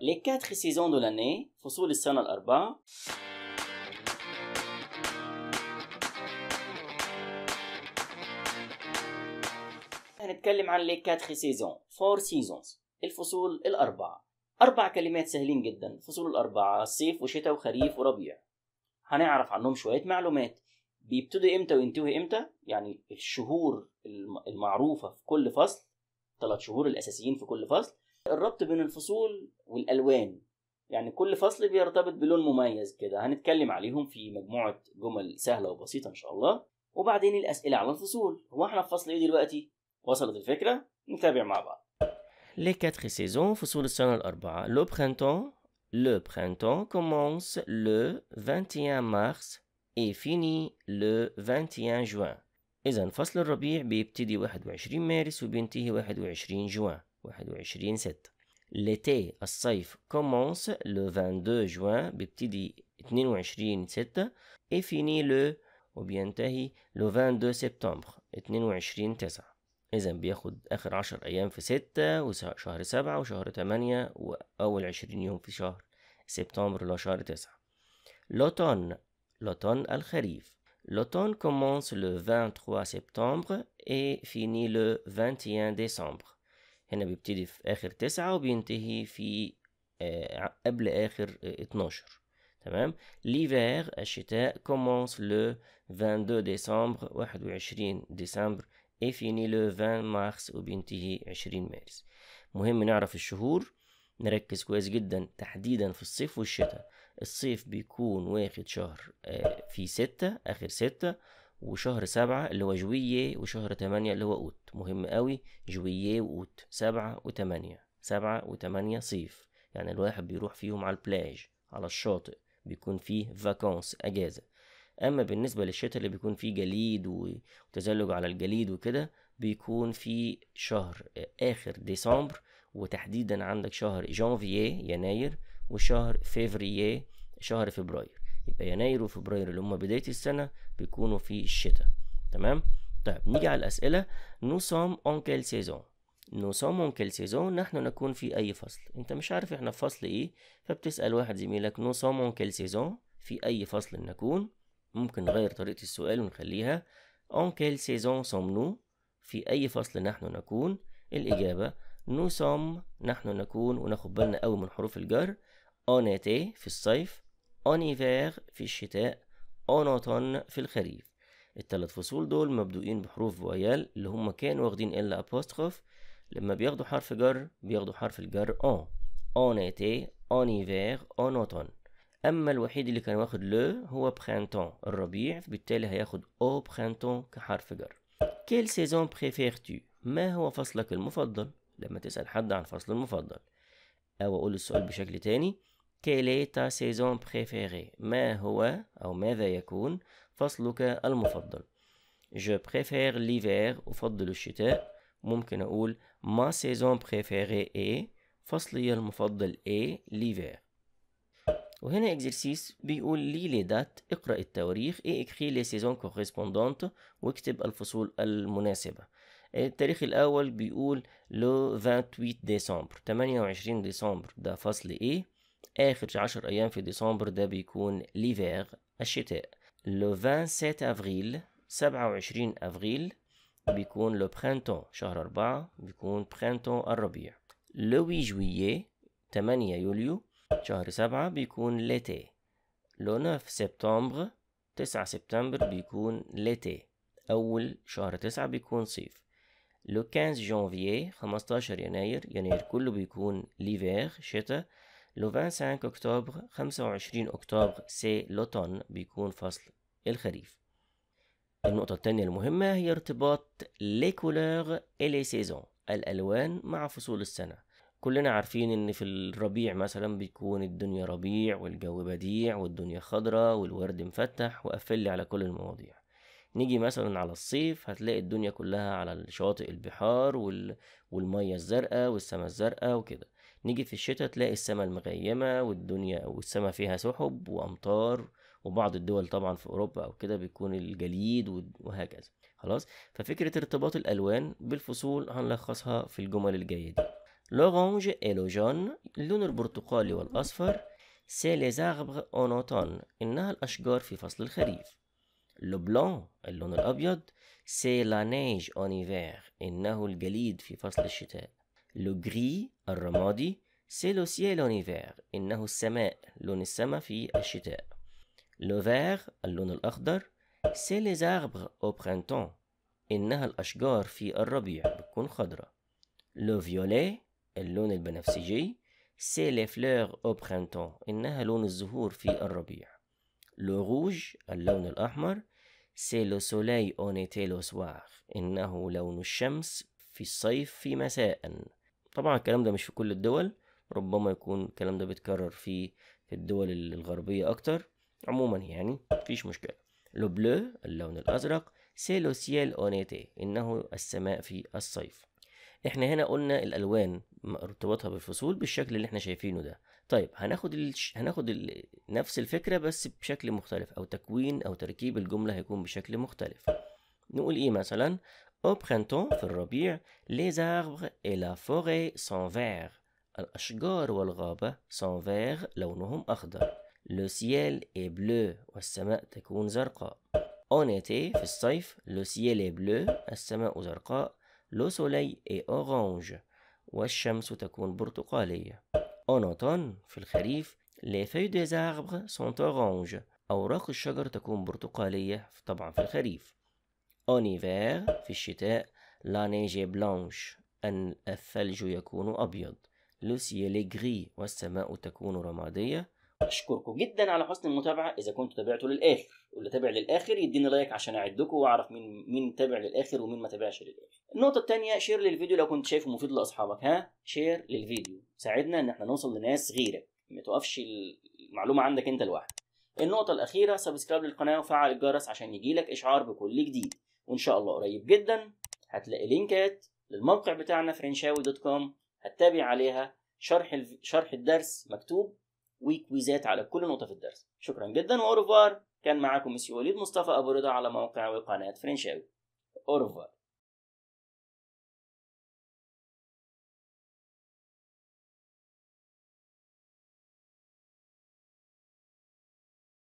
لي quatre سيزون دو لاني فصول السنة الأربعة هنتكلم عن لي quatre سيزون فور سيزونز الفصول الأربعة أربع كلمات سهلين جدا الفصول الأربعة صيف وشتاء وخريف وربيع هنعرف عنهم شوية معلومات بيبتدي امتى وينتهي امتى يعني الشهور المعروفة في كل فصل ثلاث شهور الأساسيين في كل فصل الربط بين الفصول والالوان يعني كل فصل بيرتبط بلون مميز كده هنتكلم عليهم في مجموعه جمل سهله وبسيطه ان شاء الله وبعدين الاسئله على الفصول هو احنا في فصل ايه دلوقتي وصلت الفكره نتابع مع بعض لي كاتر سيزون فصول السنة الأربعة. لو برينتون لو برينتون كومونس لو 21 مارس اي فيني لو 21 جوان إذا فصل الربيع بيبتدي 21 مارس وبينتهي 21 جوان. 21 6 L'été الصيف commence le 22 juin بيبتدي 22 6 et finit le وبينتهي le 22 سبتمبر 22 9 إذا بياخد آخر عشر أيام في ستة وشهر سبعة وشهر تمانية وأول عشرين يوم في شهر سبتمبر شهر تسعة لوتون لوتون الخريف لوتون commence le 23 septembre et finit le 21 décembre هنا بيبتدي في آخر تسعة وبينتهي في آه، قبل آخر آه، اتناشر تمام ليفير الشتاء كومونس لو 22 ديسمبر واحد وعشرين ديسمبر اي فيني لو 20 مارس وبينتهي عشرين مارس مهم نعرف الشهور نركز كويس جدا تحديدا في الصيف والشتاء الصيف بيكون واخد شهر آه، في ستة آخر ستة وشهر سبعة اللي هو جوية وشهر تمانية اللي هو أوت مهم قوي جوية وأوت سبعة وتمانية سبعة وتمانية صيف يعني الواحد بيروح فيهم على البلاج على الشاطئ بيكون فيه فاكونس أجازة أما بالنسبة للشتاء اللي بيكون فيه جليد وتزلج على الجليد وكده بيكون في شهر آخر ديسمبر وتحديدا عندك شهر جانفييه يناير وشهر فيفرييه شهر فبراير يبقى يناير وفبراير اللي هم بداية السنة بيكونوا في الشتاء تمام طيب نيجي على الأسئلة نو سوم اون كيل سيزون نو سوم اون كيل سيزون نحن نكون في أي فصل أنت مش عارف إحنا في فصل إيه فبتسأل واحد زميلك نو سوم اون كيل سيزون في أي فصل نكون ممكن نغير طريقة السؤال ونخليها اون كيل سيزون سوم نو في أي فصل نحن نكون الإجابة نو سوم نحن نكون وناخد بالنا قوي من حروف الجر اونيتي في الصيف en hiver في الشتاء en automne في الخريف التلات فصول دول مبدوئين بحروف فويال اللي هم كانوا واخدين ال apostrophe لما بياخدوا حرف جر بياخدوا حرف الجر en en été en hiver en automne اما الوحيد اللي كان واخد لو هو printemps الربيع بالتالي هياخد او printemps كحرف جر كيل سيزون بريفيرتو ما هو فصلك المفضل لما تسأل حد عن فصله المفضل أو أقول السؤال بشكل تاني كيلي تا سيزون بريفيري ما هو أو ماذا يكون فصلك المفضل جو بريفير ليفير أفضل الشتاء ممكن أقول ما سيزون بريفيري إيه فصلي المفضل إيه ليفير وهنا اكزرسيس بيقول لي لي دات اقرأ التواريخ إي اكري لي سيزون كوريسبوندونت واكتب الفصول المناسبة التاريخ الأول بيقول لو 28 ديسمبر 28 ديسمبر ده فصل ايه آخر 10 أيام في ديسمبر ده بيكون ليفير الشتاء لو 27 أفريل 27 أفريل بيكون لو برينتون شهر أربعة بيكون برينتون الربيع لو 8 جويي 8 يوليو شهر سبعة بيكون ليتي لو 9 سبتمبر 9 سبتمبر بيكون ليتي أول شهر تسعة بيكون صيف لو 15 جانفيي 15 يناير يناير كله بيكون ليفير شتاء لو 25 أكتوبر 25 أكتوبر سي لوتون بيكون فصل الخريف النقطة التانية المهمة هي ارتباط لي كولور لي سيزون الألوان مع فصول السنة كلنا عارفين ان في الربيع مثلا بيكون الدنيا ربيع والجو بديع والدنيا خضراء والورد مفتح وقفلي على كل المواضيع نيجي مثلا على الصيف هتلاقي الدنيا كلها على شواطئ البحار وال... والمية الزرقاء والسماء الزرقاء وكده نيجي في الشتاء تلاقي السماء المغيمة والدنيا والسماء فيها سحب وأمطار وبعض الدول طبعا في أوروبا أو كده بيكون الجليد وهكذا خلاص ففكرة ارتباط الألوان بالفصول هنلخصها في الجمل الجاية دي لورانج et le jaune اللون البرتقالي والأصفر سي les arbres en automne إنها الأشجار في فصل الخريف لو بلون اللون الأبيض سي لا نيج اون ايفير إنه الجليد في فصل الشتاء لو غري الرمادي سي لو سييل اون ايفير إنه السماء لون السماء في الشتاء لو فير اللون الأخضر سي لي زاربر او برينتون إنها الأشجار في الربيع بتكون خضراء لو فيولي اللون البنفسجي سي لي فلور او برينتون إنها لون الزهور في الربيع لو روج اللون الأحمر سي لو سولاي اونيتي لو سوار إنه لون الشمس في الصيف في مساء طبعا الكلام ده مش في كل الدول ربما يكون الكلام ده بيتكرر في في الدول الغربية أكتر عموما يعني مفيش مشكلة لو بلو اللون الأزرق سي لو سيال اونيتي إنه السماء في الصيف احنا هنا قلنا الألوان ارتباطها بالفصول بالشكل اللي احنا شايفينه ده طيب هناخد ال... هناخد ال... نفس الفكره بس بشكل مختلف او تكوين او تركيب الجمله هيكون بشكل مختلف نقول ايه مثلا au printemps في الربيع les arbres et la forêt sont verts الأشجار والغابة sont verts لونهم أخضر le ciel est bleu والسماء تكون زرقاء en été في الصيف le ciel est bleu السماء زرقاء le soleil est orange والشمس تكون برتقالية En automne, في الخريف، les feuilles des arbres sont orange. أوراق الشجر تكون برتقالية طبعا في الخريف. En hiver في الشتاء la neige est blanche الثلج يكون أبيض. Le ciel est gris والسماء تكون رمادية. اشكركم جدا على حسن المتابعه اذا كنتوا تابعتوا للاخر واللي تابع للاخر يديني لايك عشان اعدكم واعرف مين مين تابع للاخر ومين ما تابعش للاخر النقطه الثانيه شير للفيديو لو كنت شايفه مفيد لاصحابك ها شير للفيديو ساعدنا ان احنا نوصل لناس غيرك ما توقفش المعلومه عندك انت لوحدك النقطه الاخيره سبسكرايب للقناه وفعل الجرس عشان يجيلك اشعار بكل جديد وان شاء الله قريب جدا هتلاقي لينكات للموقع بتاعنا فرنشاوي دوت كوم هتتابع عليها شرح الف... شرح الدرس مكتوب وكويزات على كل نقطة في الدرس شكرا جدا وأوروفار كان معاكم مسيو وليد مصطفى أبو رضا على موقع وقناة فرنشاوي أوروفار